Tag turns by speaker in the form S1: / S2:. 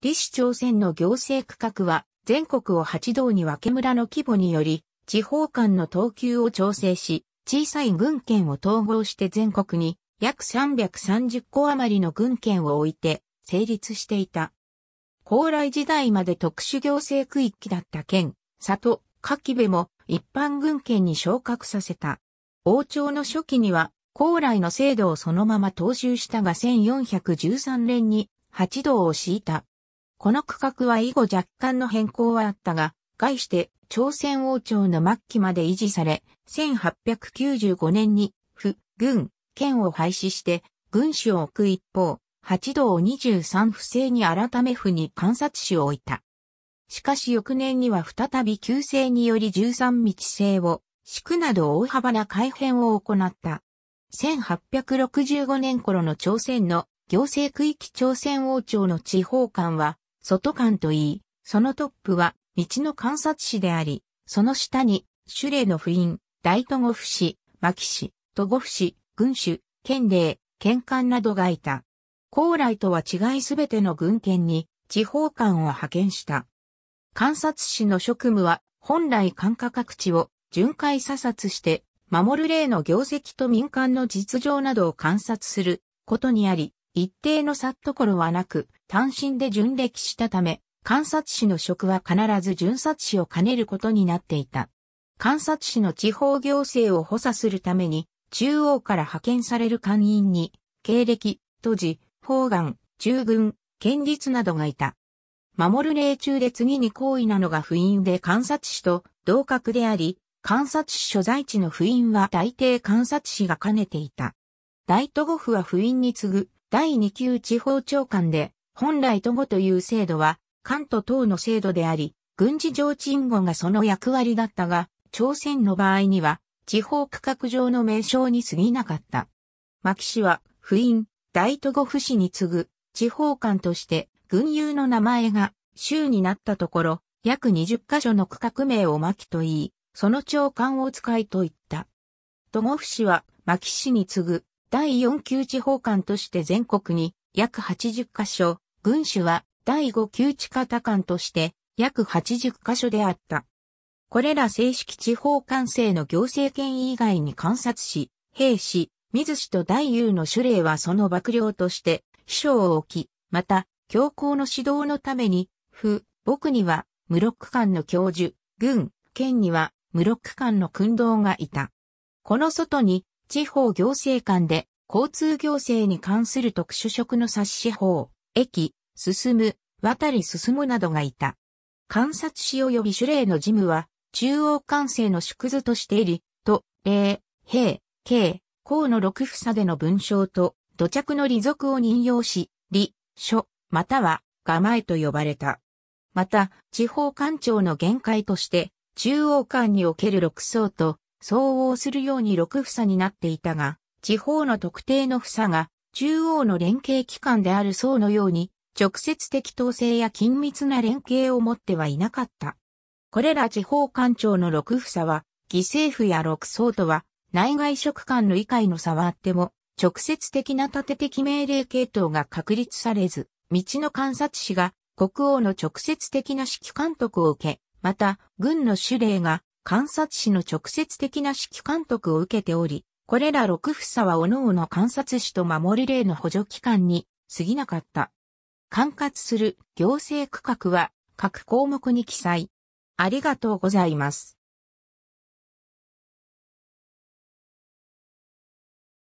S1: 李氏朝鮮の行政区画は全国を8道に分け村の規模により地方間の等級を調整し小さい軍権を統合して全国に約330個余りの軍権を置いて成立していた。高麗時代まで特殊行政区域だった県、里、柿部も一般軍権に昇格させた。王朝の初期には高麗の制度をそのまま踏襲したが1413年に8道を敷いた。この区画は以後若干の変更はあったが、概して朝鮮王朝の末期まで維持され、1895年に、府、軍、県を廃止して、軍主を置く一方、八道23府制に改め府に観察士を置いた。しかし翌年には再び旧制により13道制を、宿など大幅な改変を行った。1865年頃の朝鮮の行政区域朝鮮王朝の地方官は、外観といい、そのトップは道の観察士であり、その下に、シュレの不印、大都護府市、牧市、都護府市、軍主、県令、県官などがいた。高麗とは違いすべての軍権に地方官を派遣した。観察士の職務は本来官下各地を巡回査察して守る例の業績と民間の実情などを観察することにあり、一定の殺所はなく、単身で巡歴したため、観察士の職は必ず巡察士を兼ねることになっていた。観察士の地方行政を補佐するために、中央から派遣される官員に、経歴、都事、方眼、中軍、県立などがいた。守る霊中で次に行為なのが不印で観察士と同格であり、観察士所在地の不印は大抵観察士が兼ねていた。大都護府は不印に次ぐ第2級地方長官で、本来都護という制度は、関東等の制度であり、軍事上鎮護がその役割だったが、朝鮮の場合には、地方区画上の名称に過ぎなかった。牧氏は、不印、大都護府市に次ぐ、地方官として、軍友の名前が、州になったところ、約20カ所の区画名を牧と言い、その長官を使いと言った。都護府市は、牧氏に次ぐ、第4級地方官として全国に約80カ所、軍主は第5級地方官として約80カ所であった。これら正式地方官制の行政権以外に観察し、兵士、水士と大雄の主令はその幕僚として、秘書を置き、また、教皇の指導のために、府、僕には、無区官の教授、軍、県には、無区官の訓導がいた。この外に、地方行政官で交通行政に関する特殊職の冊子法、駅、進む、渡り進むなどがいた。観察士及び種類の事務は、中央管制の縮図としていり、と、例、平、経、公の六房での文章と、土着の利属を任用し、理、書、または、がえと呼ばれた。また、地方官庁の限界として、中央官における六層と、相応するように6房になっていたが、地方の特定の房が中央の連携機関である層のように直接的統制や緊密な連携を持ってはいなかった。これら地方官庁の6房は、犠牲府や6層とは内外職官の以外の差はあっても、直接的なて的命令系統が確立されず、道の観察士が国王の直接的な指揮監督を受け、また軍の主令が観察士の直接的な指揮監督を受けており、これら6房は各々観察士と守り例の補助機関に過ぎなかった。管轄する行政区画は各項目に記載。ありがとうございます。